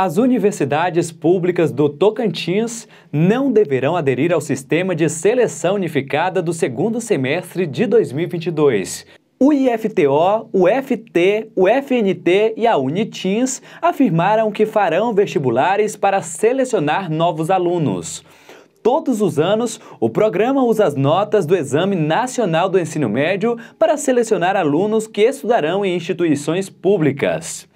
As universidades públicas do Tocantins não deverão aderir ao sistema de seleção unificada do segundo semestre de 2022. O IFTO, o FT, o FNT e a Unitins afirmaram que farão vestibulares para selecionar novos alunos. Todos os anos, o programa usa as notas do Exame Nacional do Ensino Médio para selecionar alunos que estudarão em instituições públicas.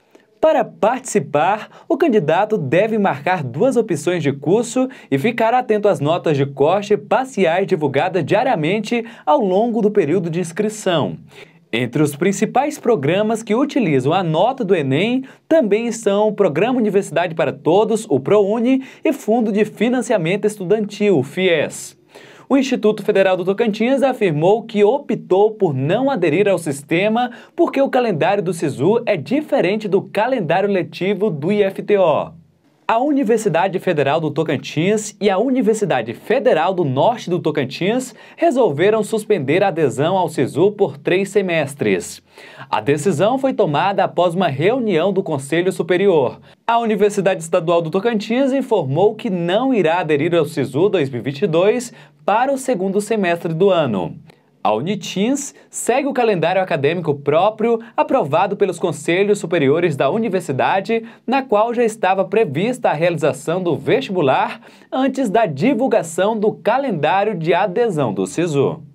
Para participar, o candidato deve marcar duas opções de curso e ficar atento às notas de corte parciais divulgadas diariamente ao longo do período de inscrição. Entre os principais programas que utilizam a nota do Enem também estão o Programa Universidade para Todos, o ProUni, e Fundo de Financiamento Estudantil, FIES. O Instituto Federal do Tocantins afirmou que optou por não aderir ao sistema porque o calendário do SISU é diferente do calendário letivo do IFTO. A Universidade Federal do Tocantins e a Universidade Federal do Norte do Tocantins resolveram suspender a adesão ao SISU por três semestres. A decisão foi tomada após uma reunião do Conselho Superior. A Universidade Estadual do Tocantins informou que não irá aderir ao SISU 2022 para o segundo semestre do ano. A Unitins segue o calendário acadêmico próprio aprovado pelos conselhos superiores da universidade, na qual já estava prevista a realização do vestibular antes da divulgação do calendário de adesão do SISU.